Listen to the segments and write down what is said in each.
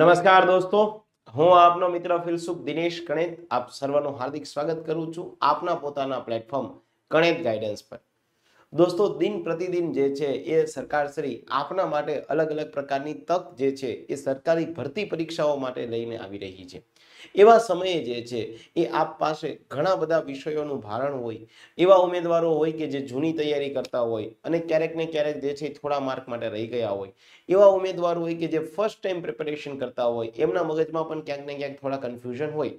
નમસ્કાર દોસ્તો હું આપનો મિત્ર ફિલસુખ દિનેશ ગણિત આપ સર્વનું હાર્દિક સ્વાગત કરું છું આપના પોતાના પ્લેટફોર્મ કણેત ગાઈડન્સ પર દોસ્તો દિન પ્રતિદિન જે છે એ સરકારશ્રી આપના માટે અલગ અલગ પ્રકારની તક જે છે એ સરકારી ભરતી પરીક્ષાઓ માટે લઈને આવી રહી છે એવા સમયે જે છે એ આપ પાસે ઘણા બધા વિષયોનું ભારણ હોય એવા ઉમેદવારો હોય કે જે જૂની તૈયારી કરતા હોય અને ક્યારેક ને ક્યારેક જે છે થોડા માર્ક માટે રહી ગયા હોય એવા ઉમેદવારો હોય કે જે ફર્સ્ટ ટાઈમ પ્રિપેરેશન કરતા હોય એમના મગજમાં પણ ક્યાંક ને ક્યાંક થોડા કન્ફ્યુઝન હોય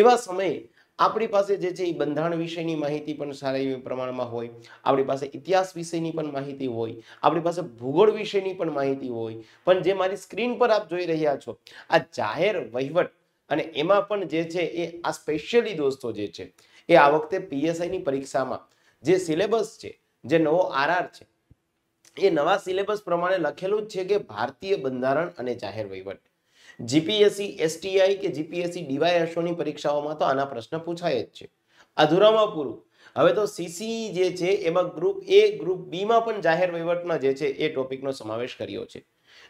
એવા સમયે આપણી પાસે જે છે એ બંધારણ વિષયની માહિતી પણ સારા એવી પ્રમાણમાં હોય આપણી પાસે ઇતિહાસ વિષયની પણ માહિતી હોય આપણી પાસે ભૂગોળ વિષયની પણ માહિતી હોય પણ જે મારી સ્ક્રીન પર આપ જોઈ રહ્યા છો આ જાહેર વહીવટ અને એમાં પણ જે છે એ આ સ્પેશિયલી દોસ્તો જે છે એ આ વખતે પીએસઆઈની પરીક્ષામાં જે સિલેબસ છે જે નવો આરઆર છે એ નવા સિલેબસ પ્રમાણે લખેલું જ છે કે ભારતીય બંધારણ અને જાહેર વહીવટ જીપીએસસી એસટીઆઈ કે જીપીએસસી ડીવાયએસઓની પરીક્ષાઓમાં તો આના પ્રશ્ન પૂછાય જ છે અધૂરામાં પૂરું હવે તો સીસી જે છે એમાં ગ્રુપ એ ગ્રુપ બીમાં પણ જાહેર વહીવટમાં જે છે એ ટોપિકનો સમાવેશ કર્યો છે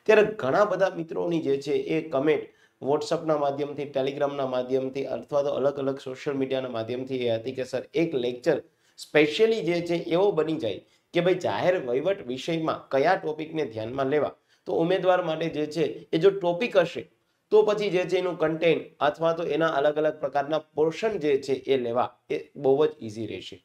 ત્યારે ઘણા બધા મિત્રોની જે છે એ કમેન્ટ વોટ્સઅપના માધ્યમથી ટેલિગ્રામના માધ્યમથી અથવા તો અલગ અલગ સોશિયલ મીડિયાના માધ્યમથી એ હતી કે સર એક લેક્ચર સ્પેશિયલી જે છે એવો બની જાય કે ભાઈ જાહેર વહીવટ વિષયમાં કયા ટોપિકને ધ્યાનમાં લેવા તો ઉમેદવાર માટે જે છે એ જો ટોપિક હશે તો પછી જે છે એનું કન્ટેન્ટ અથવા તો એના અલગ અલગ પ્રકારના પોર્શન જે છે એ લેવા એ બહુ જ ઇઝી રહેશે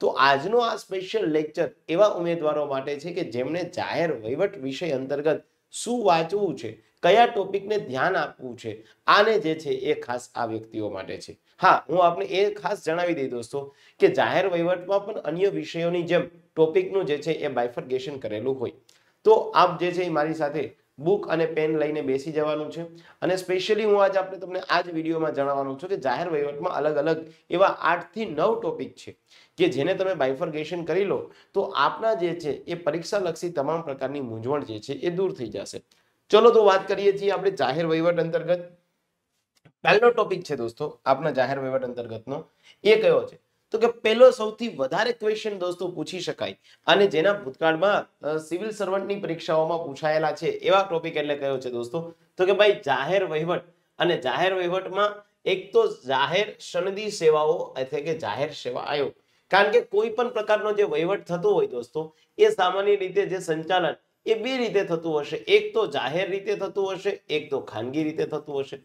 તો આજનો આ સ્પેશિયલ લેક્ચર એવા ઉમેદવારો માટે છે કે જેમણે જાહેર વહીવટ વિષય અંતર્ગત શું વાંચવું છે કયા ટોપિકને ધ્યાન આપવું છે આને જે છે એ ખાસ આ વ્યક્તિઓ માટે છે હા હું આપણે એ ખાસ જણાવી દઈ દોસ્તો કે જાહેર વહીવટમાં પણ અન્ય વિષયોની જેમ ટોપિકનું જે છે એ બાયફર્ગેશન કરેલું હોય તો આપ જે છે એ મારી સાથે બુક અને પેન લઈને બેસી જવાનું છે અને સ્પેશિયલી હું આજે આપણે તમને આ જ વિડીયોમાં જણાવવાનું છું કે જાહેર વહીવટમાં અલગ અલગ એવા આઠથી નવ ટોપિક છે કે જેને તમે બાયફર્ગેશન કરી લો તો આપના જે છે એ પરીક્ષાલક્ષી તમામ પ્રકારની મૂંઝવણ જે છે એ દૂર થઈ જશે ચલો તો વાત કરીએ છીએ આપણે જાહેર વહીવટ અંતર્ગત પહેલો ટોપિક છે દોસ્તો આપના જાહેર વહીવટ અંતર્ગતનો એ કયો છે તો કે પેલો સૌથી વધારે ક્વેશ્ચન દોસ્તો પૂછી શકાય અને જેના ભૂતકાળમાં સિવિલ સર્વન્ટની પરીક્ષાઓમાં પૂછાયેલા છે એવા ટોપિક એટલે કયો છે દોસ્તો તો કે ભાઈ જાહેર વહીવટ અને જાહેર વહીવટમાં એક તો જાહેર સનદી સેવાઓ એટલે કે જાહેર સેવા આયોગ કારણ કે કોઈ પણ પ્રકારનો જે વહીવટ થતો હોય દોસ્તો એ સામાન્ય રીતે જે સંચાલન એ બે રીતે થતું હશે એક તો જાહેર રીતે થતું હશે એક તો ખાનગી રીતે થતું હશે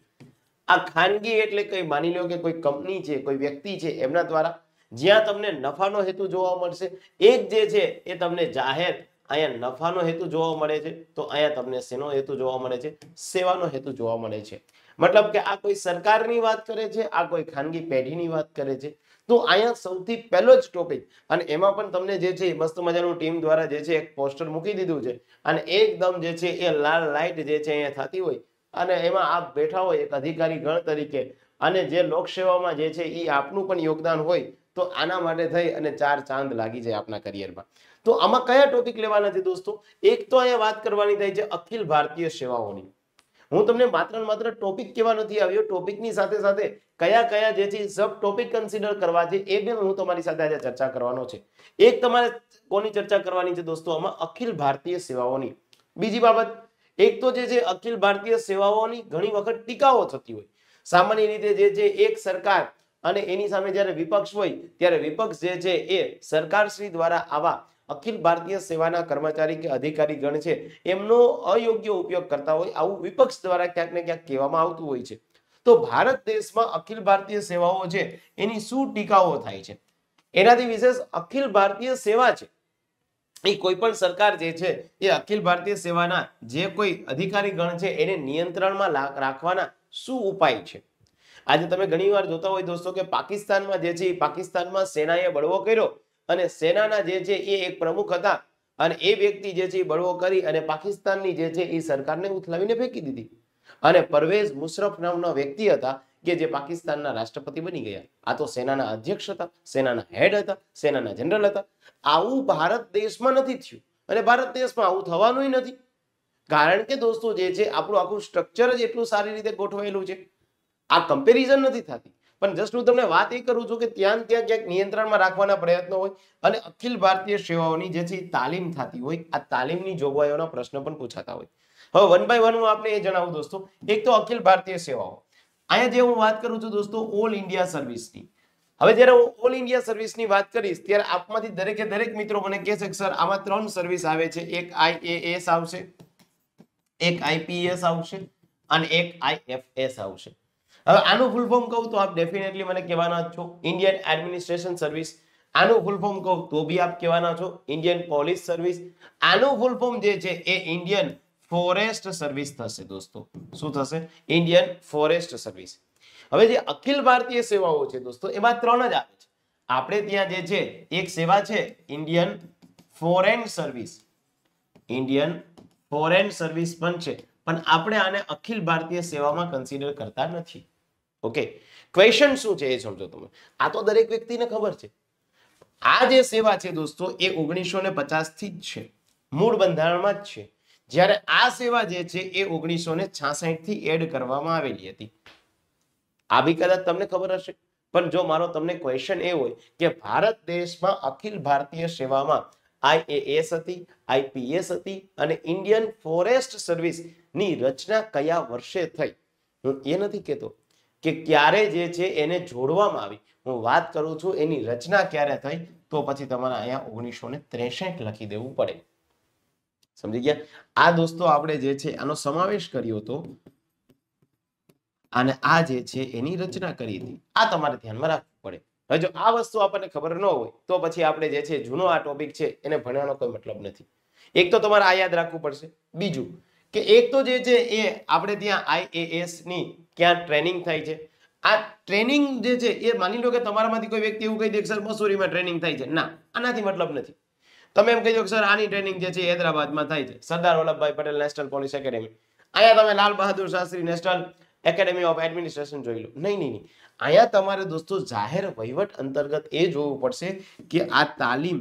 આ ખાનગી એટલે કંઈ માની લો કે કોઈ કંપની છે કોઈ વ્યક્તિ છે એમના દ્વારા જ્યાં તમને નફાનો હેતુ જોવા મળશે એક જે છે એ તમને જાહેર અહીંયા નફાનો હેતુ જોવા મળે છે તો અહીંયા તમને શેનો હેતુ જોવા મળે છે સેવાનો હેતુ જોવા મળે છે મતલબ કે આ કોઈ સરકારની વાત કરે છે આ કોઈ ખાનગી પેઢીની વાત કરે છે તો અહીંયા સૌથી પહેલો જ ટોપિક અને એમાં પણ તમને જે છે મસ્ત મજાનું ટીમ દ્વારા જે છે એક પોસ્ટર મૂકી દીધું છે અને એકદમ જે છે એ લાલ લાઇટ જે છે અહીંયા થતી હોય અને એમાં આપ બેઠા હોય એક અધિકારી ગણ તરીકે અને જે લોકસેવામાં જે છે એ આપનું પણ યોગદાન હોય તો આના માટે થઈ અને ચાર ચાંદ લાગી જાય આપના કરિયરમાં તો આમાં કયા ટોપિક લેવાના છે દોસ્તો એક તો અહીંયા વાત કરવાની થઈ છે અખિલ ભારતીય સેવાઓની હું તમને માત્ર માત્ર ટોપિક કેવા નથી આવ્યો ટોપિકની સાથે સાથે કયા કયા જે છે સબ ટોપિક કન્સિડર કરવા છે એ બે હું તમારી સાથે આજે ચર્ચા કરવાનો છે એક તમારે કોની ચર્ચા કરવાની છે દોસ્તો આમાં અખિલ ભારતીય સેવાઓની બીજી બાબત એક તો જે છે અખિલ ભારતીય સેવાઓની ઘણી વખત ટીકાઓ થતી હોય સામાન્ય રીતે જે છે એક સરકાર અને એની સામે જ્યારે વિપક્ષ હોય ત્યારે વિપક્ષ જે છે એ સરકારશ્રી દ્વારા આવા અખિલ ભારતીય સેવાના કર્મચારી કે અધિકારી ગણ છે એમનો અયોગ્ય ઉપયોગ કરતા હોય આવું વિપક્ષ દ્વારા ક્યાંક ને ક્યાંક કહેવામાં આવતું હોય છે તો ભારત દેશમાં અખિલ ભારતીય સેવાઓ છે એની શું ટીકાઓ થાય છે એનાથી વિશેષ અખિલ ભારતીય સેવા છે એ કોઈ પણ સરકાર જે છે એ અખિલ ભારતીય સેવાના જે કોઈ અધિકારી ગણ છે એને નિયંત્રણમાં રાખવાના શું ઉપાય છે આજે તમે ઘણીવાર જોતા હોય દોસ્તો કે પાકિસ્તાનમાં જે છે એ પાકિસ્તાનમાં સેનાએ બળવો કર્યો અને સેનાના જે છે એ એક પ્રમુખ હતા અને એ વ્યક્તિ જે છે એ બળવો કરી અને પાકિસ્તાનની જે છે એ સરકારને ઉથલાવીને ફેંકી દીધી અને પરવેઝ મુશરફ નામનો વ્યક્તિ હતા કે જે પાકિસ્તાનના રાષ્ટ્રપતિ બની ગયા આ તો સેનાના અધ્યક્ષ હતા સેનાના હેડ હતા સેનાના જનરલ હતા આવું ભારત દેશમાં નથી થયું અને ભારત દેશમાં આવું થવાનું નથી કારણ કે દોસ્તો જે છે આપણું આખું સ્ટ્રક્ચર જ એટલું સારી રીતે ગોઠવાયેલું છે આ કમ્પેરિઝન નથી થતી પણ જસ્ટ હું તમને વાત એ કરું છું કે ત્યાં ત્યાં ક્યાંક નિયંત્રણમાં રાખવાના પ્રયત્નો હોય અને અખિલ ભારતીય સેવાઓની જે છે તાલીમ થતી હોય આ તાલીમની જોગવાઈઓના પ્રશ્ન પણ પૂછાતા હોય હવે વન બાય વન હું આપણે એ જણાવું દોસ્તો એક તો અખિલ ભારતીય સેવાઓ અહીંયા જે હું વાત કરું છું દોસ્તો ઓલ ઇન્ડિયા સર્વિસની હવે જ્યારે હું ઓલ ઇન્ડિયા સર્વિસની વાત કરીશ ત્યારે આપમાંથી દરેકે દરેક મિત્રો મને કહેશે કે સર આમાં ત્રણ સર્વિસ આવે છે એક આઈએએસ આવશે એક આઈપીએસ આવશે અને એક આઈએફએસ આવશે હવે આનું ફૂલ ફોર્મ કહું તો આપ ડેફિનેટલી મને કહેવાના છો ઇન્ડિયન એડમિનિસ્ટ્રેશન સર્વિસ આનું ફૂલ ફોર્મ કહું તો બી આપ કહેવાના છો ઇન્ડિયન પોલીસ સર્વિસ આનું ફૂલ ફોર્મ જે છે એ ઇન્ડિયન ફોરેસ્ટ સર્વિસ થશે દોસ્તો શું થશે ઇન્ડિયન ફોરેસ્ટ સર્વિસ હવે જે અખિલ ભારતીય સેવાઓ છે દોસ્તો એમાં ત્રણ જ આવે છે આપણે ત્યાં જે છે એક સેવા છે Indian foreign service Indian foreign service પણ છે પણ આપણે આને અખિલ ભારતીય સેવામાં કન્સિડર કરતા નથી ઓકે ક્વેશ્ચન શું છે એ સમજો તમે આ તો દરેક વ્યક્તિને ખબર છે આ જે સેવા છે દોસ્તો એ ઓગણીસો ને પચાસથી જ છે મૂળ બંધારણમાં જ છે જ્યારે આ સેવા જે છે એ ઓગણીસો ને થી એડ કરવામાં આવેલી હતી આ બી કદાચ તમને ખબર હશે પણ જો મારો તમને ક્વેશ્ચન એ હોય કે ભારત દેશમાં અખિલ ભારતીય સેવામાં આઈએએસ હતી આઈપીએસ હતી અને ઇન્ડિયન ફોરેસ્ટ સર્વિસ ની રચના કયા વર્ષે થઈ હું એ નથી કેતો કે ક્યારે જે છે એને જોડવામાં આવી હું વાત કરું છું એની રચના ક્યારે થઈ તો પછી તમારે અહીંયા ઓગણીસો ત્રેસઠ લખી દેવું પડે સમજી ગયા આ દોસ્તો આપણે જે છે આનો સમાવેશ કર્યો હતો અને આ જે છે એની રચના કરી હતી આ તમારે ધ્યાનમાં રાખવું હજુ આ વસ્તુ આપણને ખબર ન હોય તો પછી આપણે જે છે જૂનો આ ટોપિક છે એને ભણવાનો કોઈ મતલબ નથી એક તો તમારે આ યાદ રાખવું પડશે બીજું કે એક તો જે છે એ આપણે ત્યાં આઈએએસ ની ક્યાં ટ્રેનિંગ થાય છે આ ટ્રેનિંગ જે છે એ માની લો કે તમારામાંથી કોઈ વ્યક્તિ એવું કહી દે કે સર મસૂરીમાં ટ્રેનિંગ થાય છે ના આનાથી મતલબ નથી તમે એમ કહી દો સર આની ટ્રેનિંગ જે છે હૈદરાબાદમાં થાય છે Sardar Vallabhbhai Patel national police academy અહીંયા તમે Lal Bahadur Shastri national academy of administration જોઈ લો નહીં નહીં અહીંયા તમારે દોસ્તો જાહેર વહીવટ અંતર્ગત એ જોવું પડશે કે આ તાલીમ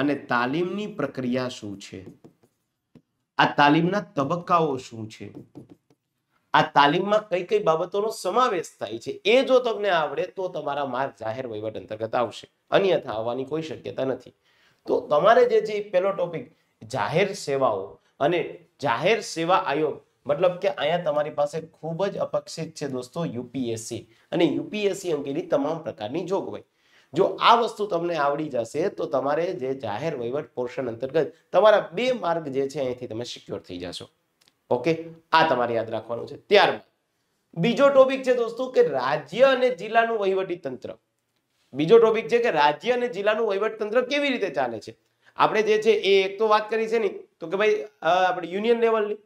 અને તાલીમની પ્રક્રિયા શું છે આ તાલીમના તબક્કાઓ શું છે આ તાલીમમાં કઈ કઈ બાબતોનો સમાવેશ થાય છે એ જો તમને આવડે તો તમારા માર્ક જાહેર વહીવટ અંતર્ગત આવશે અન્યથા આવવાની કોઈ શક્યતા નથી તો તમારે જે જે પહેલો ટોપિક જાહેર સેવાઓ અને જાહેર સેવા આયોગ મતલબ કે અહીંયા તમારી પાસે ખૂબ જ અપેક્ષિત છે દોસ્તો યુપીએસસી અને યુપીએસસી અંગેની તમામ પ્રકારની જોગવાઈ જો આ વસ્તુ તમને આવડી જશે તો તમારે જે જાહેર વહીવટ પોર્શન અંતર્ગત તમારા બે માર્ગ જે છે અહીંથી તમે સિક્યોર થઈ જશો ઓકે આ તમારે યાદ રાખવાનું છે ત્યારબાદ બીજો ટોપિક છે દોસ્તો કે રાજ્ય અને જિલ્લાનું વહીવટી તંત્ર બીજો ટોપિક છે કે રાજ્ય અને જિલ્લાનું વહીવટ તંત્ર કેવી રીતે ચાલે છે આપણે જે છે એ એક તો વાત કરી છે ને તો કે ભાઈ આપણે યુનિયન લેવલની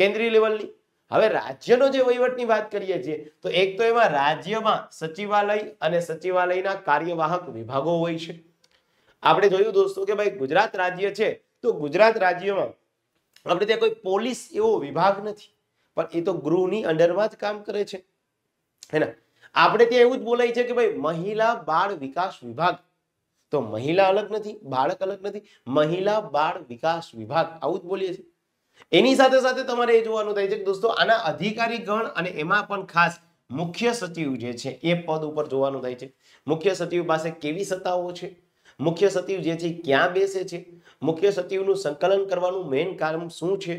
કેન્દ્રીય લેવલની હવે રાજ્યનો જે વહીવટની વાત કરીએ છીએ તો એક તો એમાં રાજ્યમાં સચિવાલય અને સચિવાલયના કાર્યવાહક વિભાગો હોય છે આપણે જોયું દોસ્તો કે ભાઈ ગુજરાત રાજ્ય છે તો ગુજરાત રાજ્યમાં આપણે ત્યાં કોઈ પોલીસ એવો વિભાગ નથી પણ એ તો ગૃહની અંડરમાં જ કામ કરે છે હેને આપણે ત્યાં એવું જ બોલાય છે કે ભાઈ મહિલા બાળ વિકાસ વિભાગ તો મહિલા અલગ નથી બાળક અલગ નથી મહિલા બાળ વિકાસ વિભાગ આવું જ બોલીએ છીએ એની સાથે સાથે તમારે એ જોવાનું થાય છે દોસ્તો આના અધિકારી ગણ અને એમાં પણ ખાસ મુખ્ય સચિવ જે છે એ પદ ઉપર જોવાનું થાય છે મુખ્ય સચિવ પાસે કેવી સત્તાઓ છે મુખ્ય સચિવ જે છે ક્યાં બેસે છે મુખ્ય સચિવનું સંકલન કરવાનું મેઇન કામ શું છે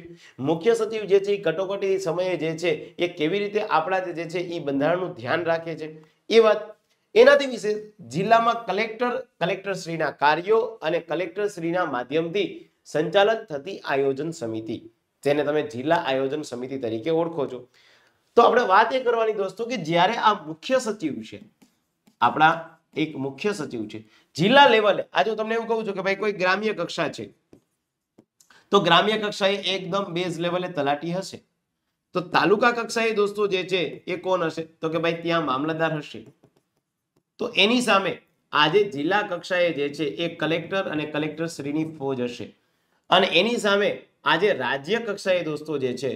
મુખ્ય સચિવ જે છે કટોકટી સમયે જે છે એ કેવી રીતે આપણા જે છે એ બંધારણનું ધ્યાન રાખે છે એ વાત એનાથી વિશે જિલ્લામાં કલેક્ટર કલેક્ટરશ્રીના કાર્યો અને કલેક્ટરશ્રીના માધ્યમથી સંચાલન થતી આયોજન સમિતિ જેને તમે જિલ્લા આયોજન સમિતિ તરીકે ઓળખો છો તો આપણે વાત એ કરવાની દોસ્તો કે જ્યારે આ મુખ્ય સચિવ છે આપણા એક મુખ્ય સચિવ છે જિલ્લા લેવલે આજે હું તમને એવું કહું છું કે ભાઈ કોઈ ગ્રામ્ય કક્ષા છે તો ગ્રામ્ય કક્ષાએ એકદમ બેઝ લેવલે તલાટી હશે તો તાલુકા કક્ષાએ દોસ્તો જે છે એ કોણ હશે તો કે ભાઈ ત્યાં મામલતદાર હશે તો એની સામે આજે જિલ્લા કક્ષાએ જે છે એ કલેક્ટર અને કલેક્ટર શ્રીની ફોજ હશે અને એની સામે આજે રાજ્ય કક્ષાએ દોસ્તો જે છે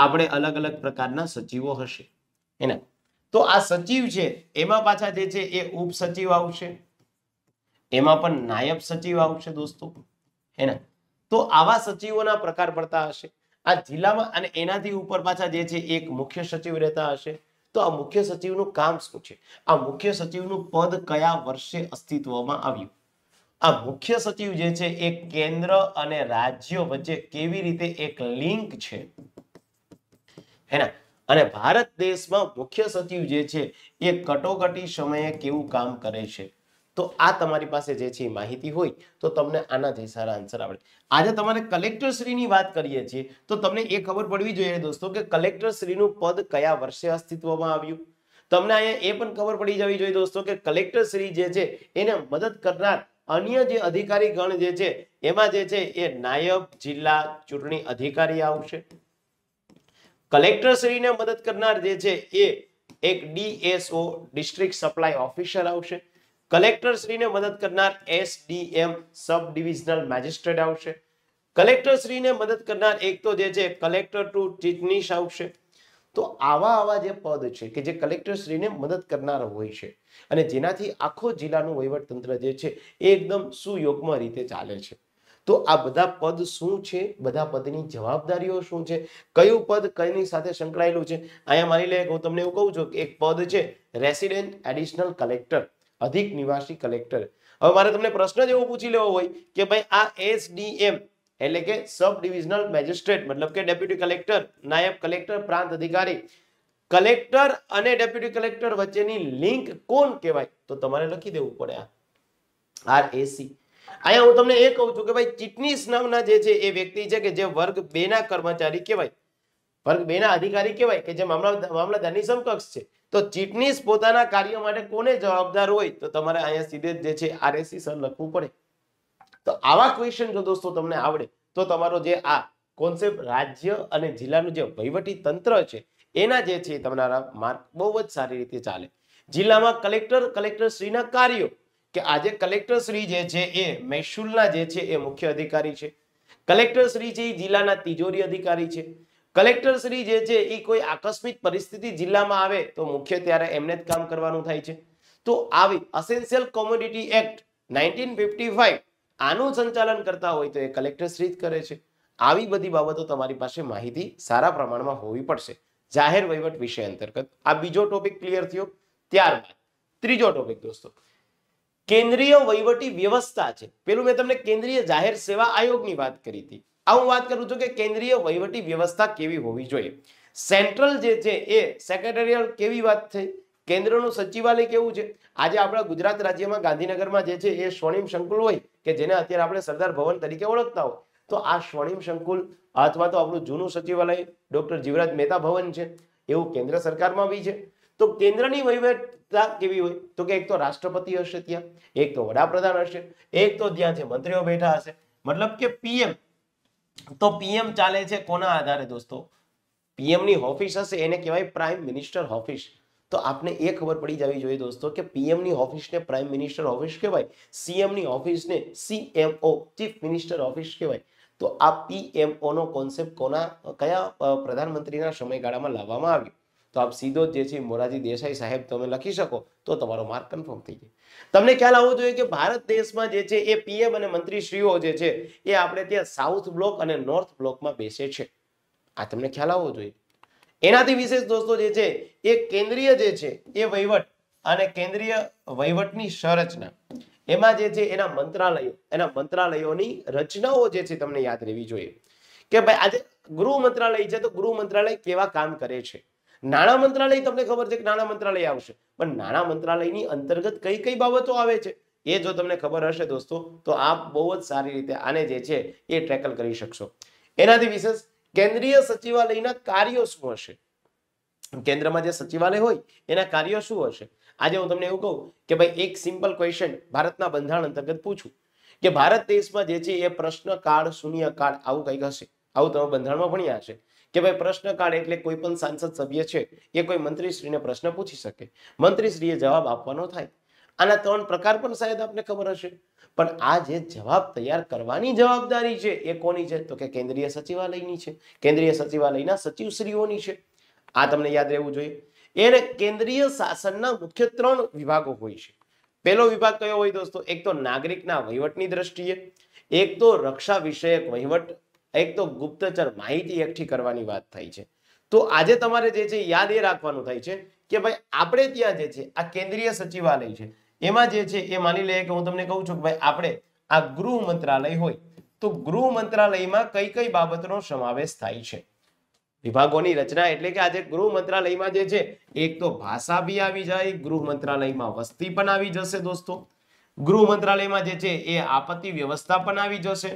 આપણે અલગ અલગ પ્રકારના સચિવો હશે એને તો આ સચિવ છે એમાં પાછા જે છે એ ઉપ સચિવ આવશે એમાં પણ નાયબ સચિવ આવશે દોસ્તો હેને તો આવા સચિવોના પ્રકાર પડતા હશે આ જિલ્લામાં અને એનાથી ઉપર પાછા જે છે એક મુખ્ય સચિવ રહેતા હશે તો આ મુખ્ય સચિવનું કામ શું છે આ મુખ્ય સચિવનું પદ કયા વર્ષે અસ્તિત્વમાં આવ્યું આ મુખ્ય સચિવ જે છે એ કેન્દ્ર અને રાજ્ય વચ્ચે કેવી રીતે એક લિંક છે હે અને ભારત દેશમાં મુખ્ય સચિવ જે છે એ કટોકટી સમયે કેવું કામ કરે છે તો આ તમારી પાસે જે છે માહિતી હોય તો તમને આના જે સારા આન્સર આવડે આજે તમારે કલેક્ટરશ્રીની વાત કરીએ છીએ તો તમને એ ખબર પડવી જોઈએ દોસ્તો કે કલેક્ટરશ્રીનું પદ કયા વર્ષે અસ્તિત્વમાં આવ્યું તમને અહીંયા એ પણ ખબર પડી જવી જોઈએ દોસ્તો કે કલેક્ટરશ્રી જે છે એને મદદ કરનાર અન્ય જે અધિકારી ગણ જે છે એમાં જે છે એ નાયબ જિલ્લા ચૂંટણી અધિકારી આવશે કલેક્ટર શ્રીને મદદ કરનાર જે છે એ એક ડીએસઓ ડિસ્ટ્રિક્ટ સપ્લાય ઓફિસર આવશે કલેક્ટર શ્રીને મદદ કરનાર S SDM sub divisional magistrate આવશે કલેક્ટર શ્રીને મદદ કરનાર એક તો જે છે કલેક્ટર ટુ ચીટનીશ આવશે તો આવા આવા જે પદ છે કે જે કલેક્ટરશ્રીને મદદ કરનાર હોય છે અને જેનાથી આખો જિલ્લાનું વહીવટતંત્ર જે છે એ એકદમ સુયોગ્ય રીતે ચાલે છે તો આ બધા પદ શું છે બધા પદની જવાબદારીઓ શું છે કયું પદ કઈની સાથે સંકળાયેલું છે અહીંયા માની લે હું તમને એવું કહું છું કે એક પદ છે રેસિડેન્ટ એડિશનલ કલેક્ટર અધિક નિવાસી કલેક્ટર હવે મારે તમને પ્રશ્ન જ એવો પૂછી લેવો હોય કે ભાઈ આ એસડીએમ એટલે કે સબ ડિવિઝનલ મેજિસ્ટ્રેટ મતલબ કે ડેપ્યુટી કલેક્ટર નાયબ કલેક્ટર પ્રાંત અધિકારી કલેક્ટર અને ડેપ્યુટી કલેક્ટર વચ્ચેની લિંક કોણ કહેવાય તો તમારે લખી દેવું પડે આ આર એસી અહીંયા હું તમને એ કહું છું કે ભાઈ ચીટનીસ નામના જે છે એ વ્યક્તિ છે કે જે વર્ગ બે ના કર્મચારી કહેવાય વર્ગ બે ના અધિકારી કહેવાય કે જે મામલા મામલતદારની સમકક્ષ છે તો ચીટનીસ પોતાના કાર્ય માટે કોને જવાબદાર હોય તો તમારે અહીંયા સીધે જે છે આરએસી સર લખવું પડે તો આવા ક્વેશ્ચન જો દોસ્તો તમને આવડે તો તમારો જે આ કોન્સેપ્ટ રાજ્ય અને જિલ્લાનું જે વહીવટી તંત્ર છે એના જે છે તમારા માર્ક બહુ જ સારી રીતે ચાલે જિલ્લામાં કલેક્ટર કલેક્ટર શ્રીના કાર્યો કે આજે કલેક્ટર શ્રી જે છે એ મહેસૂલના જે છે એ મુખ્ય અધિકારી છે કલેક્ટર શ્રી છે એ જિલ્લાના તિજોરી અધિકારી છે કલેક્ટર શ્રી જે છે એ કોઈ આકસ્મિક પરિસ્થિતિ જિલ્લામાં આવે તો મુખ્ય ત્યારે એમને જ કામ કરવાનું થાય છે તો આવી essential commodity act nineteen fifty five આનું સંચાલન કરતા હોય તો એ કલેક્ટરશ્રી જ કરે છે આવી બધી બાબતો તમારી પાસે માહિતી સારા પ્રમાણમાં હોવી પડશે જાહેર વહીવટ વિષય અંતર્ગત આ બીજો ટોપિક ક્લિયર થયો ત્યારબાદ ત્રીજો ટોપિક દોસ્તો કેન્દ્રીય વહીવટી વ્યવસ્થા છે પેલું મેં તમને કેન્દ્રીય જાહેર સેવા આયોગની વાત કરી હતી આ હું વાત કરું છું કે કેન્દ્રીય વહીવટી વ્યવસ્થા કેવી હોવી જોઈએ સેન્ટ્રલ જે છે એ સેક્રેટરિયલ કેવી વાત થઈ કેન્દ્રનું સચિવાલય કેવું છે આજે આપણા ગુજરાત રાજ્યમાં ગાંધીનગરમાં જે છે એ સ્વર્ણિમ સંકુલ હોય કે જેને અત્યારે આપણે સરદાર ભવન તરીકે ઓળખતા હોય તો આ સ્વર્ણિમ સંકુલ અથવા તો આપણું જૂનું સચિવાલય ડોક્ટર જીવરાજ મહેતા ભવન છે એવું કેન્દ્ર સરકારમાં બી છે તો કેન્દ્રની વહીવટતા કેવી હોય તો કે એક તો રાષ્ટ્રપતિ હશે ત્યાં એક તો વડાપ્રધાન હશે એક તો ત્યાં છે મંત્રીઓ બેઠા હશે મતલબ કે પીએમ તો પીએમ ચાલે છે કોના આધારે દોસ્તો પીએમની ઓફિસ હશે એને કહેવાય પ્રાઇમ મિનિસ્ટર ઓફિસ તો આપને એ ખબર પડી જવી જોઈએ દોસ્તો કે પીએમની ઓફિસને પ્રાઇમ મિનિસ્ટર ઓફિસ કહેવાય સીએમની ઓફિસને સીએમઓ ચીફ મિનિસ્ટર ઓફિસ કહેવાય તો આ પીએમઓનો કોન્સેપ્ટ કોના કયા પ્રધાનમંત્રીના સમયગાળામાં લાવવામાં આવ્યો તો આપ સીધો જે છે મોરારજી દેસાઈ સાહેબ તમે લખી શકો તો તમારો માર્ક કન્ફર્મ થઈ જાય તમને ખ્યાલ આવવો જોઈએ કે ભારત દેશમાં જે છે એ પીએમ અને મંત્રીશ્રીઓ જે છે એ આપણે ત્યાં સાઉથ બ્લોક અને નોર્થ બ્લોકમાં બેસે છે આ તમને ખ્યાલ આવવો જોઈએ એનાથી વિશેષ દોસ્તો જે છે એ કેન્દ્રીય જે છે એ વહીવટ અને કેન્દ્રીય વહીવટની સંરચના એમાં જે છે એના મંત્રાલયો એના મંત્રાલયોની રચનાઓ જે છે તમને યાદ રહેવી જોઈએ કે ભાઈ આજે ગૃહ મંત્રાલય છે તો ગૃહ મંત્રાલય કેવા કામ કરે છે નાણાં મંત્રાલય તમને ખબર છે કે નાણાં મંત્રાલય આવશે પણ નાણાં મંત્રાલયની અંતર્ગત કઈ કઈ બાબતો આવે છે એ જો તમને ખબર હશે દોસ્તો તો આપ બહુ જ સારી રીતે આને જે છે એ ટ્રેકલ કરી શકશો એનાથી વિશેષ કેન્દ્રીય સચિવાલયના કાર્યો શું હશે કેન્દ્રમાં જે સચિવાલય હોય એના કાર્યો શું હશે આજે હું તમને એવું કહું કે ભાઈ એક સિમ્પલ ક્વેશ્ચન ભારતના બંધારણ અંતર્ગત પૂછું કે ભારત દેશમાં જે છે એ પ્રશ્ન કાળ શૂન્ય કાળ આવું કંઈક હશે આવું તમે બંધારણમાં ભણ્યા હશે કે ભાઈ પ્રશ્ન કાળ એટલે કોઈ પણ સાંસદ સભ્ય છે એ કોઈ મંત્રીશ્રીને પ્રશ્ન પૂછી શકે મંત્રીશ્રીએ જવાબ આપવાનો થાય આના ત્રણ પ્રકાર પણ સાહેબ આપને ખબર હશે પણ આ જે જવાબ તૈયાર કરવાની જવાબદારી છે એ કોની છે તો કે કેન્દ્રીય સચિવાલયની છે કેન્દ્રીય સચિવાલયના સચિવશ્રીઓની છે આ તમને યાદ રહેવું જોઈએ એને કેન્દ્રીય શાસનના મુખ્ય ત્રણ વિભાગો હોય છે પહેલો વિભાગ કયો હોય દોસ્તો એક તો નાગરિકના વહીવટની દ્રષ્ટિએ એક તો રક્ષા વિષયક વહીવટ એક તો ગુપ્તચર માહિતી એકઠી કરવાની વાત થાય છે તો આજે તમારે જે છે યાદ એ રાખવાનું થાય છે કે ભાઈ આપણે ત્યાં જે છે આ કેન્દ્રીય સચિવાલય છે એમાં જે છે એ માની લઈએ કે હું તમને કહું છું કે ભાઈ આપણે આ ગૃહ મંત્રાલય હોય તો ગૃહ મંત્રાલયમાં કઈ કઈ બાબતનો સમાવેશ થાય છે વિભાગોની રચના એટલે કે આજે ગૃહ મંત્રાલયમાં જે છે એક તો ભાષા બી આવી જાય ગૃહ મંત્રાલયમાં વસ્તી પણ આવી જશે દોસ્તો ગૃહ મંત્રાલયમાં જે છે એ આપત્તિ વ્યવસ્થા પણ આવી જશે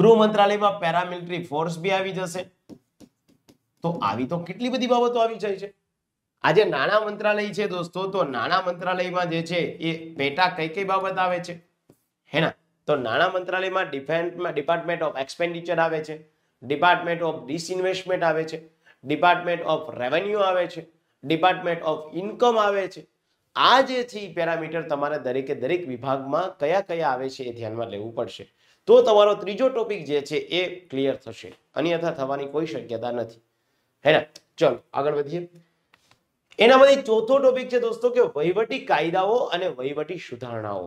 ગૃહ મંત્રાલયમાં પેરામિલિટરી ફોર્સ બી આવી જશે તો આવી તો કેટલી બધી બાબતો આવી જાય છે આજે નાણાં મંત્રાલય છે દોસ્તો તો નાણાં મંત્રાલયમાં જે છે એ પેટા કઈ કઈ બાબત આવે છે હે ના તો નાણાં મંત્રાલયમાં ડિફેન્સમાં ડિપાર્ટમેન્ટ ઓફ એક્સપેન્ડિચર આવે છે ડિપાર્ટમેન્ટ ઓફ ડિસઇન્વેસ્ટમેન્ટ આવે છે ડિપાર્ટમેન્ટ ઓફ રેવન્યુ આવે છે ડિપાર્ટમેન્ટ ઓફ ઇન્કમ આવે છે આ જે છે પેરામીટર તમારે દરેકે દરેક વિભાગમાં કયા કયા આવે છે એ ધ્યાનમાં લેવું પડશે તો તમારો ત્રીજો ટોપિક જે છે એ ક્લિયર થશે અન્યથા થવાની કોઈ શક્યતા નથી હે ને ચલો આગળ વધીએ એનામાંથી ચોથો ટોપિક છે દોસ્તો કે વહીવટી કાયદાઓ અને વહીવટી સુધારણાઓ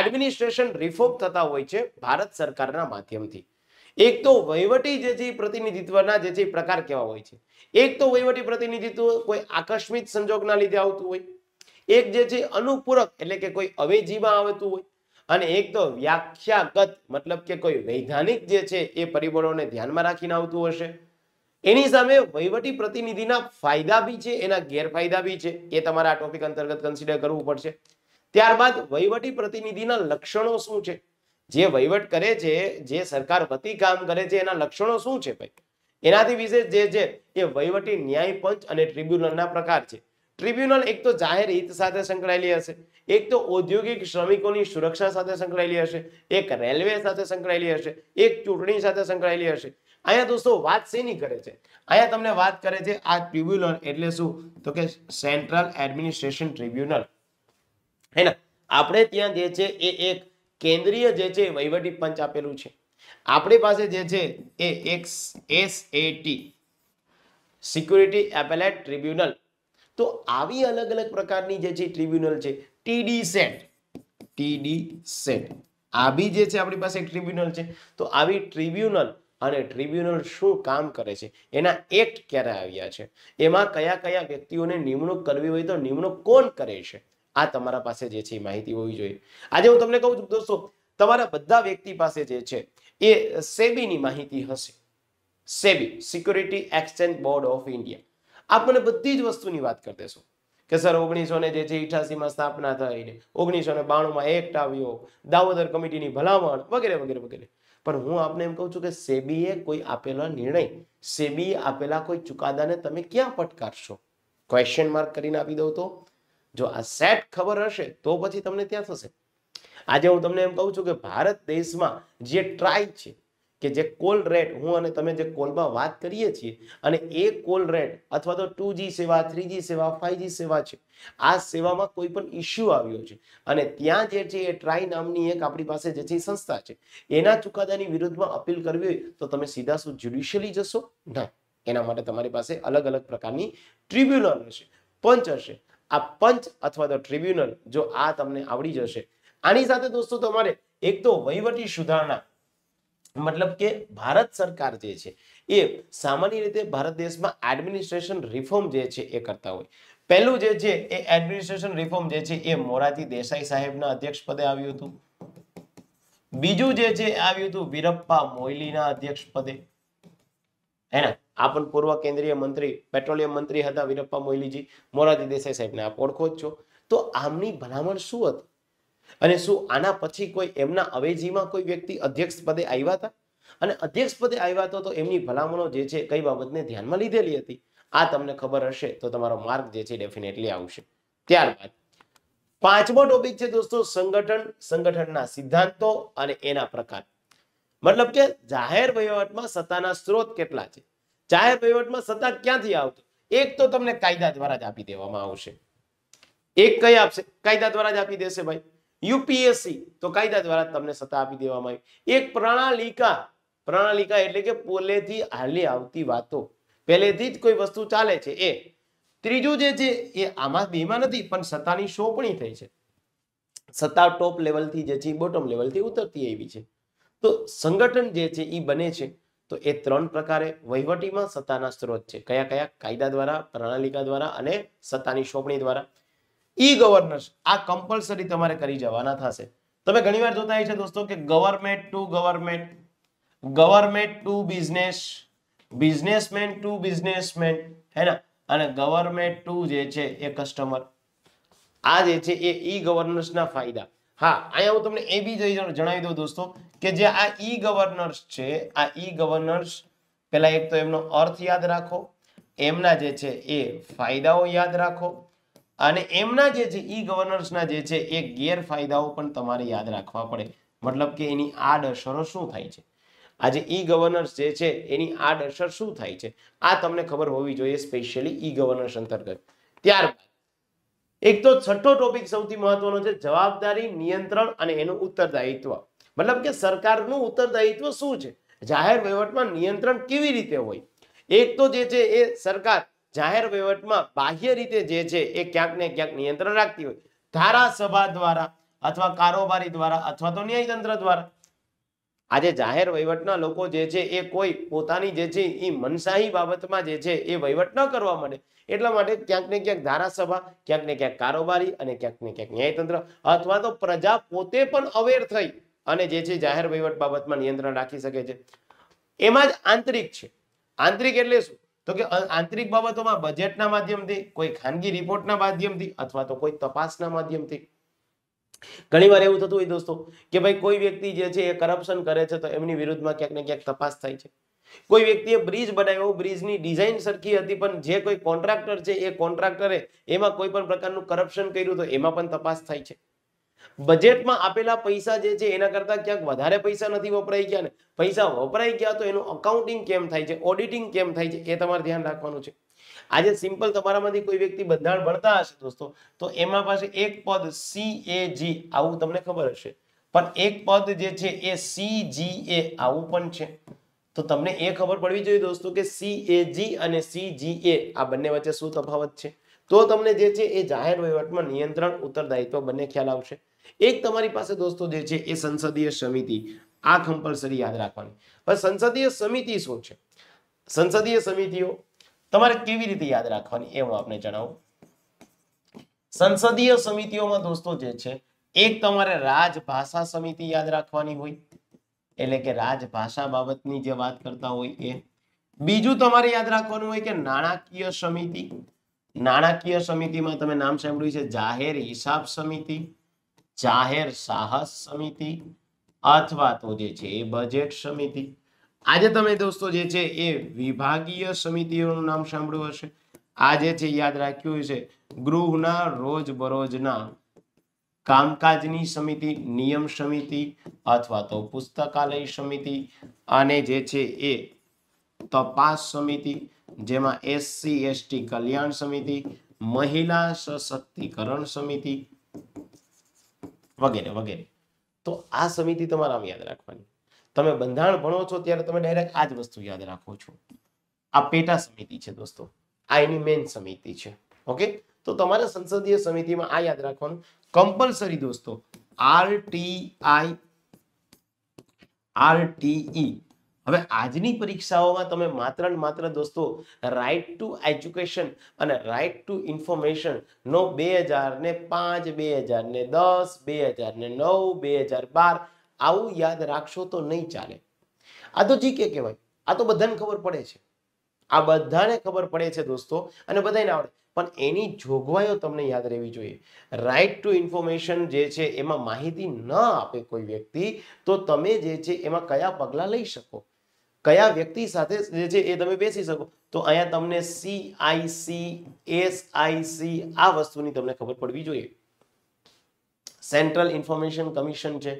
એડમિનિસ્ટ્રેશન રિફોર્મ થતા હોય છે ભારત સરકારના માધ્યમથી એક તો વહીવટી જે છે પ્રતિનિધિત્વના જે છે પ્રકાર કેવા હોય છે એક તો વહીવટી પ્રતિનિધિત્વ કોઈ આકસ્મિક સંજોગના લીધે આવતું હોય એક જે છે અનુપૂરક એટલે કે કોઈ અવેજીમાં આવતું હોય અને એક તો વ્યાખ્યાગત મતલબ કે કોઈ વૈધાનિક જે છે એ પરિબળોને ધ્યાનમાં રાખીને આવતું હશે એની સામે વહીવટી પ્રતિનિધિના ફાયદા બી છે એના ગેરફાયદા બી છે એ તમારે આ ટોપિક અંતર્ગત કન્સિડર કરવું પડશે ત્યારબાદ વહીવટી પ્રતિનિધિના લક્ષણો શું છે જે વહીવટ કરે છે જે સરકાર વતી કામ કરે છે એના લક્ષણો શું છે ભાઈ એનાથી વિશે જે છે એ વહીવટી ન્યાય પંચ અને ટ્રિબ્યુનલના પ્રકાર છે ટ્રિબ્યુનલ એક તો જાહેર હિત સાથે સંકળાયેલી હશે એક તો ઔદ્યોગિક શ્રમિકોની સુરક્ષા સાથે સંકળાયેલી હશે એક રેલવે સાથે સંકળાયેલી હશે એક ચૂંટણી સાથે સંકળાયેલી હશે અહીંયા દોસ્તો વાત શેની કરે છે અહીંયા તમને વાત કરે છે આ ટ્રિબ્યુનલ એટલે શું તો કે સેન્ટ્રલ એડમિનિસ્ટ્રેશન ટ્રિબ્યુનલ હે ને આપણે ત્યાં જે છે એ એક કેન્દ્રીય જે છે વહીવટી પંચ આપેલું છે આપણી પાસે જે છે એ એક એસએટી સિક્યુરિટી એપેલેટ ટ્રિબ્યુનલ તો આવી અલગ અલગ પ્રકારની જે છે ટ્રિબ્યુનલ છે ટીડી સેટ ટીડી સેટ આ બી જે છે આપણી પાસે ટ્રિબ્યુનલ છે તો આવી ટ્રિબ્યુનલ અને ટ્રિબ્યુનલ શું કામ કરે છે એના એક્ટ ક્યારે આવ્યા છે એમાં કયા કયા વ્યક્તિઓને નિમણૂક કરવી હોય તો નિમણૂક કોણ કરે છે આ તમારા પાસે જે છે માહિતી હોવી જોઈએ આજે હું તમને કહું છું દોસ્તો તમારા બધા વ્યક્તિ પાસે જે છે એ સેબીની માહિતી હશે SEBI security exchange board of India આપણને બધી જ વસ્તુની વાત કરી દેશો કે સર ઓગણીસો ને જે છે ઇઠાસીમાં સ્થાપના થઈને ઓગણીસો ને બાણુંમાં એક્ટ આવ્યો દાવોદર કમિટીની ભલામણ વગેરે વગેરે વગેરે પણ હું આપને એમ કહું છું કે સેબીએ કોઈ આપેલો નિર્ણય સેબીએ આપેલા કોઈ ચુકાદાને તમે ક્યાં ફટકારશો ક્વેશ્ચન માર્ક કરીને આપી દઉં તો જો આ સેટ ખબર હશે તો પછી તમને ત્યાં થશે આજે હું તમને એમ કહું છું કે ભારત દેશમાં જે ટ્રાય છે કે જે કોલ રેટ હું અને તમે જે કોલમાં વાત કરીએ છીએ અને એ કોલ રેટ અથવા તો ટુ સેવા થ્રી સેવા ફાઇવ સેવા છે આ સેવામાં કોઈ પણ ઇસ્યુ આવ્યો છે અને ત્યાં જે છે એ ટ્રાય નામની એક આપણી પાસે જે છે સંસ્થા છે એના ચુકાદાની વિરુદ્ધમાં અપીલ કરવી હોય તો તમે સીધા શું જ્યુડિશિયલી જશો ના એના માટે તમારી પાસે અલગ અલગ પ્રકારની ટ્રિબ્યુનલ હશે પંચ હશે આ પંચ અથવા તો ટ્રિબ્યુનલ જો આ તમને આવડી જશે આની સાથે દોસ્તો તમારે એક તો વહીવટી સુધારણા મતલબ કે ભારત સરકાર જે છે એ સામાન્ય રીતે ભારત દેશમાં એડમિનિસ્ટ્રેશન રિફોર્મ જે છે એ કરતા હોય પહેલું જે છે એ એડમિનિસ્ટ્રેશન રિફોર્મ જે છે એ મોરારજી દેસાઈ સાહેબના અધ્યક્ષ પદે આવ્યું હતું બીજું જે છે આવ્યું હતું વીરપ્પા મોઇલીના અધ્યક્ષ પદે હે આ પણ પૂર્વ કેન્દ્રીય મંત્રી પેટ્રોલિયમ મંત્રી હતા વીરપ્પા મોઇલીજી મોરારજી દેસાઈ સાહેબને આપ ઓળખો જ છો તો આમની ભલામણ શું હતી અને શું આના પછી કોઈ એમના અવેજીમાં કોઈ વ્યક્તિ અધ્યક્ષ પદે આવ્યા હતા અને અધ્યક્ષ પદે આવ્યા હતા તો એમની ભલામણો જે છે કઈ બાબતને ધ્યાનમાં લીધેલી હતી આ તમને ખબર હશે તો તમારો માર્ક જે છે ડેફિનેટલી આવશે ત્યારબાદ પાંચમો ટોપિક છે દોસ્તો સંગઠન સંગઠનના સિદ્ધાંતો અને એના પ્રકાર મતલબ કે જાહેર વહીવટમાં સત્તાના સ્ત્રોત કેટલા છે જાહેર વહીવટમાં સત્તા ક્યાંથી આવતી એક તો તમને કાયદા દ્વારા જ આપી દેવામાં આવશે એક કઈ આપશે કાયદા દ્વારા જ આપી દેશે ભાઈ યુપીએસસી તો કાયદા દ્વારા તમને સત્તા આપી દેવામાં આવી એક પ્રણાલિકા પ્રણાલિકા એટલે કે પોલેથી હાલી આવતી વાતો પહેલેથી જ કોઈ વસ્તુ ચાલે છે એ ત્રીજું જે છે એ આમાં બેમાં નથી પણ સત્તાની સોંપણી થઈ છે સત્તા ટોપ લેવલથી જે છે બોટમ લેવલથી ઉતરતી એવી છે તો સંગઠન જે છે એ બને છે તો એ ત્રણ પ્રકારે વહીવટીમાં સત્તાના સ્ત્રોત છે કયા કયા કાયદા દ્વારા પ્રણાલિકા દ્વારા અને સત્તાની સોંપણી દ્વારા ઈ ગવર્નન્સ આ કમ્પલસરી તમારે કરી જવાના થશે તમે ઘણીવાર જોતા છે દોસ્તો કે government to government government to business businessman to businessman હે ને અને ગવર્મેન્ટ ટુ જે છે એ કસ્ટમર આ જે છે એ ઈ ગવર્નર્સના ફાયદા હા અહીંયા હું તમને એ બી જણાવી દઉં દોસ્તો કે જે આ ઈ ગવર્નર્સ છે આ ઈ ગવર્નર્સ પહેલાં એક તો એમનો અર્થ યાદ રાખો એમના જે છે એ ફાયદાઓ યાદ રાખો અને એમના જે છે ઈ ગવર્નર્સના જે છે એ ગેરફાયદાઓ પણ તમારે યાદ રાખવા પડે મતલબ કે એની આડઅસરો શું થાય છે આજે ઈ ગવર્નર્સ જે છે એની આડઅસર શું થાય છે આ તમને ખબર હોવી જોઈએ સ્પેશિયલી ઈ ગવર્નર્સ અંતર્ગત ત્યારબાદ એક તો છઠ્ઠો ટોપિક સૌથી મહત્વનો છે જવાબદારી નિયંત્રણ અને એનું ઉત્તરદાયિત્વ મતલબ કે સરકારનું ઉત્તરદાયિત્વ શું છે જાહેર વહીવટમાં નિયંત્રણ કેવી રીતે હોય એક તો જે છે એ સરકાર જાહેર વહીવટમાં બાહ્ય રીતે જે છે એ ક્યાંક ને ક્યાંક નિયંત્રણ રાખતી હોય ધારાસભા દ્વારા અથવા કારોબારી દ્વારા અથવા તો ન્યાયતંત્ર દ્વારા આજે જાહેર વહીવટના લોકો જે છે એ કોઈ પોતાની જે છે એ મનસાહી બાબતમાં જે છે એ વહીવટ ન કરવા માંડે એટલા માટે ક્યાંક ને ક્યાંક ધારાસભા ક્યાંક ને ક્યાંક કારોબારી અને ક્યાંક ને ક્યાંક ન્યાયતંત્ર અથવા તો પ્રજા પોતે પણ અવેર થઈ અને જે છે જાહેર વહીવટ બાબતમાં નિયંત્રણ રાખી શકે છે એમાં જ આંતરિક છે આંતરિક એટલે શું તો કે આંતરિક બાબતોમાં બજેટના માધ્યમથી કોઈ ખાનગી રિપોર્ટના માધ્યમથી અથવા તો કોઈ તપાસના માધ્યમથી ઘણી વાર એવું થતું હોય દોસ્તો કે ભાઈ કોઈ વ્યક્તિ જે છે એ કરપ્શન કરે છે તો એમની વિરુદ્ધમાં ક્યાંક ને ક્યાંક તપાસ થાય છે કોઈ વ્યક્તિએ બ્રિજ બનાવ્યો બ્રિજની ડિઝાઇન સરખી હતી પણ જે કોઈ કોન્ટ્રાક્ટર છે એ કોન્ટ્રાક્ટરે એમાં કોઈ પણ પ્રકારનું કરપ્શન કર્યું તો એમાં પણ તપાસ થાય છે બજેટમાં આપેલા પૈસા જે છે એના કરતા ક્યાંક વધારે પૈસા નથી વપરાઈ ગયા ને પૈસા વપરાઈ ગયા તો એનું અકાઉન્ટિંગ કેમ થાય છે ઓડિટિંગ કેમ થાય છે એ તમારે ધ્યાન રાખવાનું છે આજે સિમ્પલ તમારામાંથી કોઈ વ્યક્તિ બંધારણ ભણતા હશે દોસ્તો તો એમાં પાસે એક પદ સીએજી આવું તમને ખબર હશે પણ એક પદ જે છે એ સીજીએ આવું પણ છે તો તમને એ ખબર પડવી જોઈએ દોસ્તો કે સીએજી અને સીજીએ આ બંને વચ્ચે શું તફાવત છે તો તમને જે છે એ જાહેર વહીવટમાં નિયંત્રણ ઉત્તરદાયિત્વ બંને ખ્યાલ આવશે એક તમારી પાસે દોસ્તો જે છે એ સંસદીય સમિતિ આ કમ્પલસરી યાદ રાખવાની પણ સંસદીય સમિતિ શું છે સંસદીય સમિતિઓ તમારે કેવી રીતે યાદ રાખવાની એ હું આપને જણાવું સંસદીય સમિતિઓમાં દોસ્તો જે છે એક તમારે રાજભાષા સમિતિ યાદ રાખવાની હોય એટલે કે રાજભાષા બાબતની જે વાત કરતા હોય એ બીજું તમારે યાદ રાખવાનું હોય કે નાણાકીય સમિતિ નાણાકીય સમિતિમાં તમે નામ સાંભળ્યું છે જાહેર હિસાબ સમિતિ જાહેર સાહસ સમિતિ અથવા તો જે છે એ બજેટ સમિતિ આજે તમે દોસ્તો જે છે એ વિભાગીય સમિતિઓનું નામ સાંભળ્યું હશે આજે જે છે યાદ રાખ્યું છે ગૃહના રોજબરોજના કામકાજની સમિતિ નિયમ સમિતિ અથવા તો પુસ્તકાલય સમિતિ અને જે છે એ તપાસ સમિતિ જેમાં એસસી એસટી કલ્યાણ સમિતિ મહિલા સશક્તિકરણ સમિતિ વગેરે વગેરે તો આ સમિતિ તમારે આમ યાદ રાખવાની તમે બંધારણ ભણો છો ત્યારે તમે ડાયરેક્ટ આ જ વસ્તુ યાદ રાખો છો આ પેટા સમિતિ છે દોસ્તો આ એની મેઇન સમિતિ છે ઓકે તો તમારે સંસદીય સમિતિમાં આ યાદ રાખવાનું કમ્પલસરી દોસ્તો R T I R T E હવે આજની પરીક્ષાઓમાં તમે માત્ર ને માત્ર દોસ્તો રાઇટ ટુ એજ્યુકેશન અને રાઇટ ટુ ઇન્ફોર્મેશન નો બે હજાર ને પાંચ બે હજાર ને દસ બે હજાર ને નવ બે હજાર બાર આવું યાદ રાખશો તો નહીં ચાલે આ તો જીકે કહેવાય આ તો બધાને ખબર પડે છે આ બધાને ખબર પડે છે દોસ્તો અને બધાને આવડે પણ એની જોગવાઈઓ તમને યાદ રહેવી જોઈએ રાઇટ ટુ ઇન્ફોર્મેશન જે છે એમાં માહિતી ન આપે કોઈ વ્યક્તિ તો તમે જે છે એમાં કયા પગલાં લઈ શકો કયા વ્યક્તિ સાથે જે એ તમે બેસી શકો તો અહીંયા તમને સીઆઈસી એસ આઈ સી આ વસ્તુની તમને ખબર પડવી જોઈએ સેન્ટ્રલ ઇન્ફોર્મેશન કમિશન છે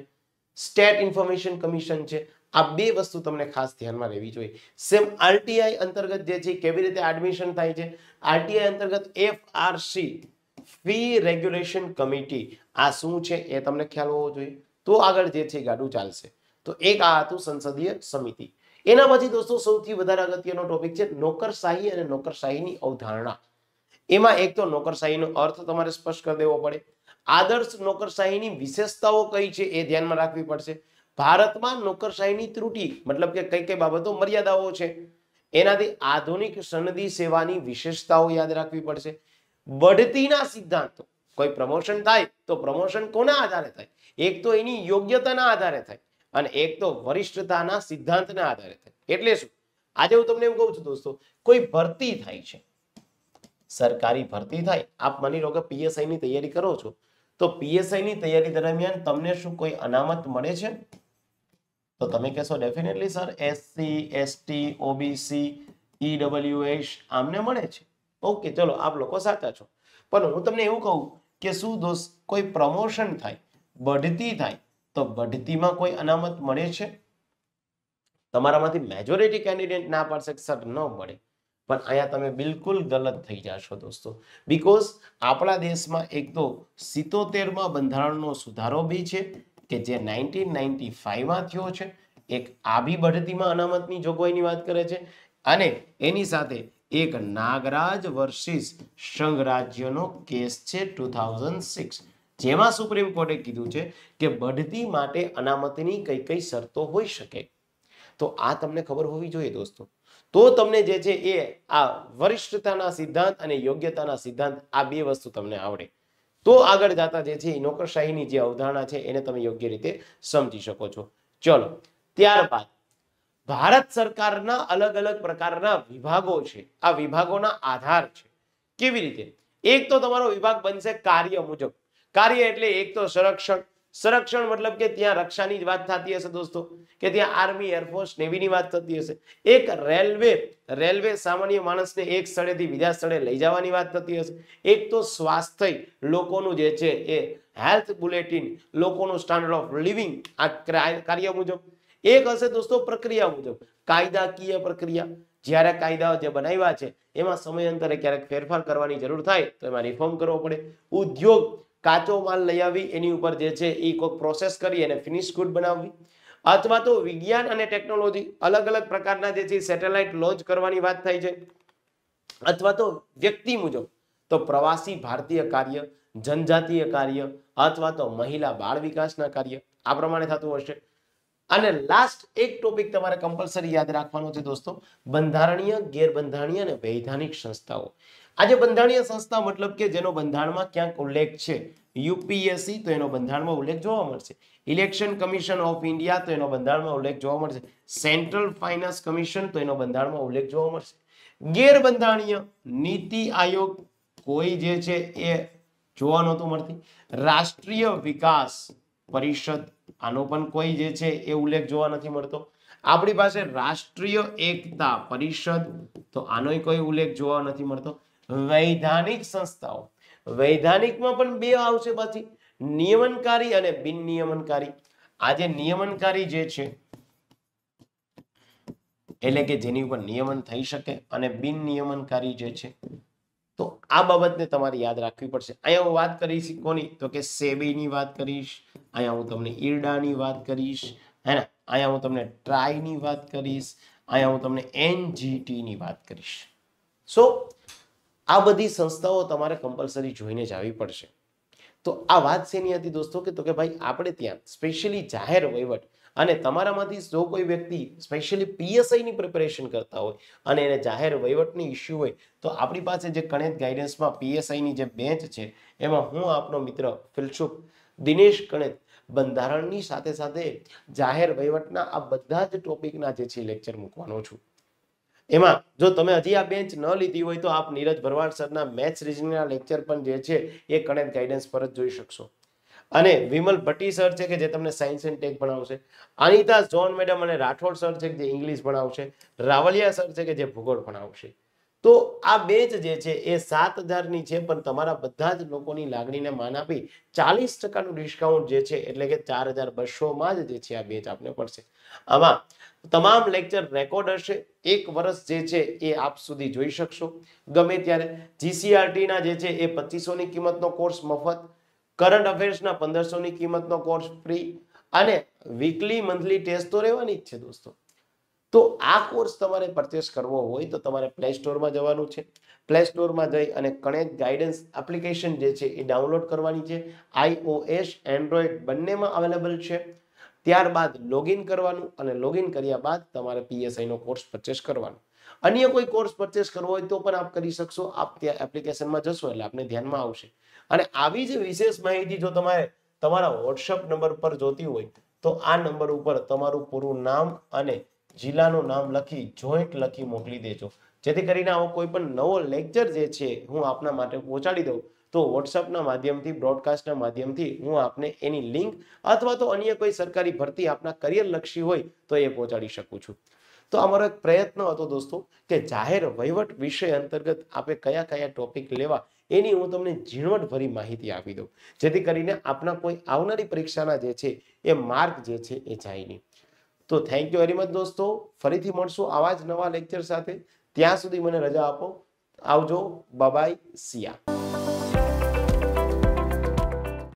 સ્ટેટ ઇન્ફોર્મેશન કમિશન છે આ બે વસ્તુ તમને ખાસ ધ્યાનમાં રહેવી જોઈએ સેમ આરટીઆઈ અંતર્ગત જે છે કેવી રીતે એડમિશન થાય છે આરટીઆઈ અંતર્ગત એફઆરસી ફી રેગ્યુલેશન કમિટી આ શું છે એ તમને ખ્યાલ હોવો જોઈએ તો આગળ જે છે ગાડું ચાલશે તો એક આ હતું સંસદીય સમિતિ એના પછી દોસ્તો સૌથી વધારે અગત્યનો ટોપિક છે નોકરશાહી અને નોકરશાહીની અવધારણા એમાં એક તો નોકરશાહીનો અર્થ તમારે સ્પષ્ટ કરી દેવો પડે આદર્શ નોકરશાહીની વિશેષતાઓ કઈ છે એ ધ્યાનમાં રાખવી પડશે ભારતમાં નોકરશાહીની ત્રુટિ મતલબ કે કઈ કઈ બાબતો મર્યાદાઓ છે એનાથી આધુનિક સનદી સેવાની વિશેષતાઓ યાદ રાખવી પડશે બઢતીના સિદ્ધાંતો કોઈ પ્રમોશન થાય તો પ્રમોશન કોના આધારે થાય એક તો એની યોગ્યતાના આધારે થાય અને એક તો વરિષ્ઠતાના સિદ્ધાંતના આધારે થાય એટલે શું આજે હું તમને એવું કહું છું દોસ્તો કોઈ ભરતી થાય છે સરકારી ભરતી થાય આપ માની લો કે પીએસઆઈ ની તૈયારી કરો છો તો પીએસઆઈ ની તૈયારી દરમિયાન તમને શું કોઈ અનામત મળે છે તો તમે કહેશો definitely sir SC ST OBC EWS આમને મળે છે ઓકે ચલો આપ લોકો સાચા છો પણ હું તમને એવું કહું કે શું દોસ્ત કોઈ પ્રમોશન થાય બઢતી થાય તો વઢતીમાં કોઈ અનામત મળે છે તમારામાંથી મેજોરિટી કેન્ડિડેટ ના પરસેક્સર ન મળે પણ અહીંયા તમે બિલકુલ ગલત થઈ જશો દોસ્તો બીકોઝ આપણા દેશમાં એક તો સિત્તોતેરમાં બંધારણનો સુધારો બી છે કે જે નાઇન્ટીન નાઇન્ટી ફાઈવમાં થયો છે એક આભી બઢતીમાં અનામતની જોગવાઈની વાત કરે છે અને એની સાથે એક નાગરાજ વર્સિસ સંઘ રાજ્યનો કેસ છે ટુ થાઉઝન્ડ સિક્સ જેમાં સુપ્રીમ કોર્ટે કીધું છે કે બઢતી માટે અનામતની કઈ કઈ શરતો હોઈ શકે તો આ તમને ખબર હોવી જોઈએ દોસ્તો તો તમને જે છે એ આ વરિષ્ઠતાના સિદ્ધાંત અને યોગ્યતાના સિદ્ધાંત આ બે વસ્તુ તમને આવડે તો આગળ જતા જે છે નોકરશાહીની જે અવધારણા છે એને તમે યોગ્ય રીતે સમજી શકો છો ચલો ત્યારબાદ ભારત સરકારના અલગ અલગ પ્રકારના વિભાગો છે આ વિભાગોના આધાર છે કેવી રીતે એક તો તમારો વિભાગ બનશે કાર્ય મુજબ કાર્ય એટલે એક તો સંરક્ષણ સંરક્ષણ મતલબ કે ત્યાં રક્ષાની જ વાત થતી હશે દોસ્તો કે ત્યાં આર્મી એરફોર્સ નેવીની વાત થતી હશે એક રેલવે રેલવે સામાન્ય માણસને એક સ્થળેથી બીજા સ્થળે લઈ જવાની વાત થતી હશે એક તો સ્વાસ્થ્ય લોકોનું જે છે એ હેલ્થ બુલેટિન લોકોનું સ્ટાન્ડર્ડ ઓફ લિવિંગ આ કાર્ય મુજબ એક હશે દોસ્તો પ્રક્રિયા મુજબ કાયદાકીય પ્રક્રિયા જ્યારે કાયદાઓ જે બનાવ્યા છે એમાં સમયાંતરે ક્યારેક ફેરફાર કરવાની જરૂર થાય તો એમાં રિફોર્મ કરવો પડે ઉદ્યોગ કાચો માલ લઈ આવી એની ઉપર જે છે એ કોઈ પ્રોસેસ કરી અને ફિનિશ ગુડ બનાવવી અથવા તો વિજ્ઞાન અને ટેકનોલોજી અલગ અલગ પ્રકારના જે છે સેટેલાઇટ લોન્ચ કરવાની વાત થાય છે અથવા તો વ્યક્તિ મુજબ તો પ્રવાસી ભારતીય કાર્ય જનજાતીય કાર્ય અથવા તો મહિલા બાળ વિકાસના કાર્ય આ પ્રમાણે થતું હશે અને લાસ્ટ એક ટોપિક તમારે કમ્પલસરી યાદ રાખવાનો છે દોસ્તો બંધારણીય ગેરબંધારણીય અને વૈધાનિક સંસ્થાઓ આજે બંધારણીય સંસ્થા મતલબ કે જેનો બંધારણમાં ક્યાંક ઉલ્લેખ છે યુપીએસસી તો એનો બંધારણમાં ઉલ્લેખ જોવા મળશે ઇલેક્શન કમિશન ઓફ ઇન્ડિયા તો એનો બંધારણમાં ઉલ્લેખ જોવા મળશે સેન્ટ્રલ ફાઇનાન્સ કમિશન તો એનો બંધારણમાં ઉલ્લેખ જોવા મળશે ગેરબંધારણીય નીતિ આયોગ કોઈ જે છે એ જોવા નહોતું મળતી રાષ્ટ્રીય વિકાસ પરિષદ આનો પણ કોઈ જે છે એ ઉલ્લેખ જોવા નથી મળતો આપણી પાસે રાષ્ટ્રીય એકતા પરિષદ તો આનો કોઈ ઉલ્લેખ જોવા નથી મળતો વૈધાનિક સંસ્થાઓ વૈધાનિકમાં પણ બે આવશે પછી નિયમનકારી અને બિન નિયમનકારી આજે નિયમનકારી જે છે એટલે કે જેની ઉપર નિયમન થઈ શકે અને બિન નિયમનકારી જે છે તો આ બાબતને તમારે યાદ રાખવી પડશે અહીંયા હું વાત કરીશ કોની તો કે સેબીની વાત કરીશ અહીંયા હું તમને ઈરડાની વાત કરીશ હે ને અહીંયા હું તમને ટ્રાયની વાત કરીશ અહીંયા હું તમને એનજીટીની વાત કરીશ સો આ બધી સંસ્થાઓ તમારે કમ્પલસરી જોઈને જ આવી પડશે તો આ વાત શેની હતી દોસ્તો કે તો કે ભાઈ આપણે ત્યાં સ્પેશિયલી જાહેર વહીવટ અને તમારામાંથી જો કોઈ વ્યક્તિ સ્પેશિયલી પીએસઆઈની પ્રિપેરેશન કરતા હોય અને એને જાહેર વહીવટની ઇસ્યુ હોય તો આપણી પાસે જે ગણિત ગાઈડન્સમાં પીએસઆઈની જે બેંચ છે એમાં હું આપનો મિત્ર ફિલસુફ દિનેશ ગણિત બંધારણની સાથે સાથે જાહેર વહીવટના આ બધા જ ટોપિકના જે છે લેક્ચર મૂકવાનો છું એમાં જો તમે હજી આ બેન્ચ ન લીધી હોય તો આપ નીરજ ભરવાડ સરના મેથ્સ રિઝનિંગના લેક્ચર પણ જે છે એ કણેક ગાઈડન્સ પર જ જોઈ શકશો અને વિમલ ભટ્ટી સર છે કે જે તમને સાયન્સ એન્ડ ટેક ભણાવશે અનિતા જોન મેડમ અને રાઠોડ સર છે કે જે ઇંગ્લિશ ભણાવશે રાવલિયા સર છે કે જે ભૂગોળ ભણાવશે તો આ બેચ જે છે એ સાત હજારની છે પણ તમારા બધા જ લોકોની લાગણીને માન આપી ચાલીસ ટકાનું ડિસ્કાઉન્ટ જે છે એટલે કે ચાર હજાર બસોમાં જ જે છે આ બેચ આપને પડશે આમાં તમામ લેક્ચર રેકોર્ડ હશે એક વર્ષ જે છે એ આપ સુધી જોઈ શકશો ગમે ત્યારે જીસીઆરટીના જે છે એ પચીસોની કિંમતનો કોર્સ મફત કરંટ અફેર્સના પંદરસોની કિંમતનો કોર્સ ફ્રી અને વીકલી મંથલી ટેસ્ટ તો રહેવાની જ છે દોસ્તો તો આ કોર્સ તમારે પરચેસ કરવો હોય તો તમારે પ્લે સ્ટોરમાં જવાનું છે પ્લે સ્ટોરમાં જઈ અને કનેક્ટ ગાઈડન્સ એપ્લિકેશન જે છે એ ડાઉનલોડ કરવાની છે આઈઓએસ એન્ડ્રોઈડ બંનેમાં અવેલેબલ છે ત્યારબાદ લોગિન કરવાનું અને લોગિન કર્યા બાદ તમારે પીએસઆઈનો કોર્સ પરચેસ કરવાનો અન્ય કોઈ કોર્સ પરચેસ કરવો હોય તો પણ આપ કરી શકશો આપ ત્યાં એપ્લિકેશનમાં જશો એટલે આપને ધ્યાનમાં આવશે અને આવી જ વિશેષ માહિતી જો તમારે તમારા વોટ્સઅપ નંબર પર જોતી હોય તો આ નંબર ઉપર તમારું પૂરું નામ અને જિલ્લાનું નામ લખી જોઈન્ટ લખી મોકલી દેજો જેથી કરીને આવો કોઈ પણ નવો લેક્ચર જે છે હું આપના માટે પહોંચાડી દઉં તો વોટ્સઅપના માધ્યમથી બ્રોડકાસ્ટના માધ્યમથી હું આપને એની લિંક અથવા તો અન્ય કોઈ સરકારી ભરતી આપના કરિયરલક્ષી હોય તો એ પહોંચાડી શકું છું તો અમારો એક પ્રયત્ન હતો દોસ્તો કે જાહેર વહીવટ વિષય અંતર્ગત આપણે કયા કયા ટોપિક લેવા એની હું તમને ઝીણવટભરી માહિતી આપી દઉં જેથી કરીને આપના કોઈ આવનારી પરીક્ષાના જે છે એ માર્ક જે છે એ જાય નહીં તો થેન્ક યુ વેરી મચ દોસ્તો ફરીથી મળશું આવા જ નવા લેક્ચર સાથે ત્યાં સુધી મને રજા આપો આવજો બાય સિયા